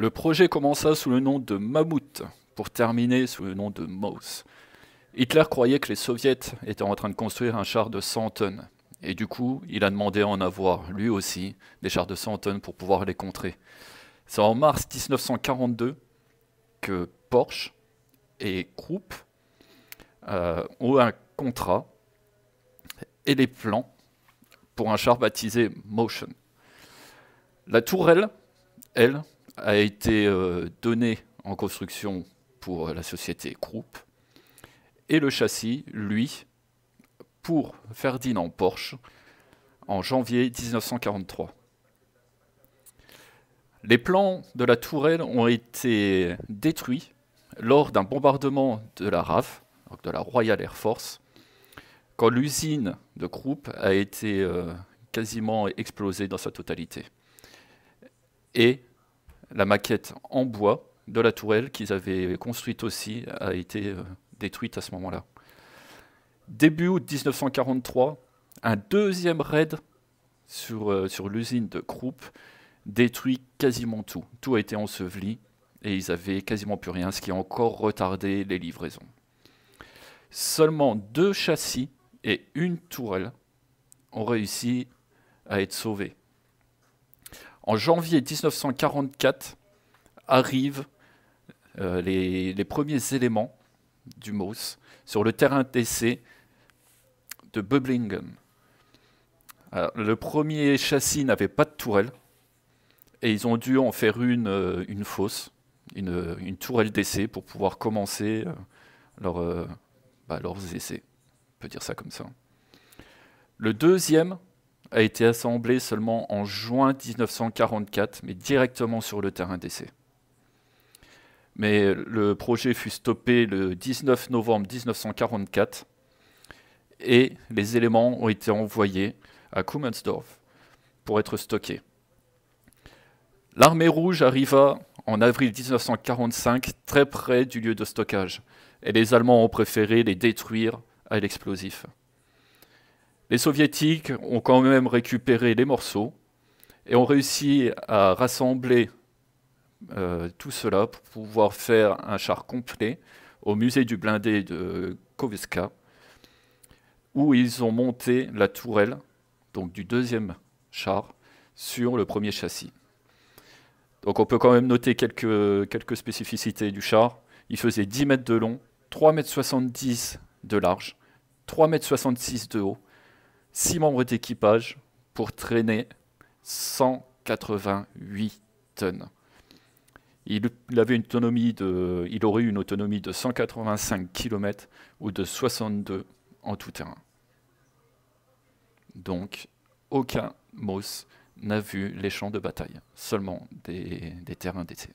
Le projet commença sous le nom de Mammouth, pour terminer sous le nom de Maus. Hitler croyait que les soviets étaient en train de construire un char de 100 tonnes, et du coup, il a demandé à en avoir, lui aussi, des chars de 100 tonnes pour pouvoir les contrer. C'est en mars 1942 que Porsche et Krupp euh, ont un contrat et les plans pour un char baptisé Motion. La tourelle, elle, a été euh, donné en construction pour la société Krupp. Et le châssis, lui, pour Ferdinand Porsche en janvier 1943. Les plans de la tourelle ont été détruits lors d'un bombardement de la RAF, de la Royal Air Force, quand l'usine de Krupp a été euh, quasiment explosée dans sa totalité. Et la maquette en bois de la tourelle qu'ils avaient construite aussi a été euh, détruite à ce moment-là. Début août 1943, un deuxième raid euh, sur, l'usine de Krupp détruit quasiment tout. Tout a été enseveli et ils avaient quasiment plus rien, ce qui a encore retardé les livraisons. Seulement deux châssis et une tourelle ont réussi à être sauvés. En janvier 1944 arrivent euh, les, premiers éléments du MOS sur le terrain d'essai de Böblingen. le premier châssis n'avait pas de tourelle et ils ont dû en faire une, euh, une fosse, une, tourelle d'essai pour pouvoir commencer euh, bah, leurs essais. On peut dire ça comme ça. Le deuxième a été assemblé seulement en juin 1944, mais directement sur le terrain d'essai. Mais le projet fut stoppé le 19 novembre 1944 et les éléments ont été envoyés à Kummersdorf pour être stockés. L'armée rouge arriva en avril 1945 très près du lieu de stockage et les Allemands ont préféré les détruire à l'explosif. Les soviétiques ont quand même récupéré les morceaux et ont réussi à rassembler euh, tout cela pour pouvoir faire un char complet au musée du blindé de Koveska, où ils ont monté la tourelle donc du deuxième char sur le premier châssis. Donc on peut quand même noter quelques, quelques spécificités du char. Il faisait 10 mètres de long, 3,70 mètres de large, 3,66 mètres de haut 6 membres d'équipage pour traîner 188 tonnes. Il, avait une autonomie de, il aurait eu une autonomie de 185 km ou de 62 en tout terrain. Donc, aucun Moss n'a vu les champs de bataille, seulement des, des terrains d'essai.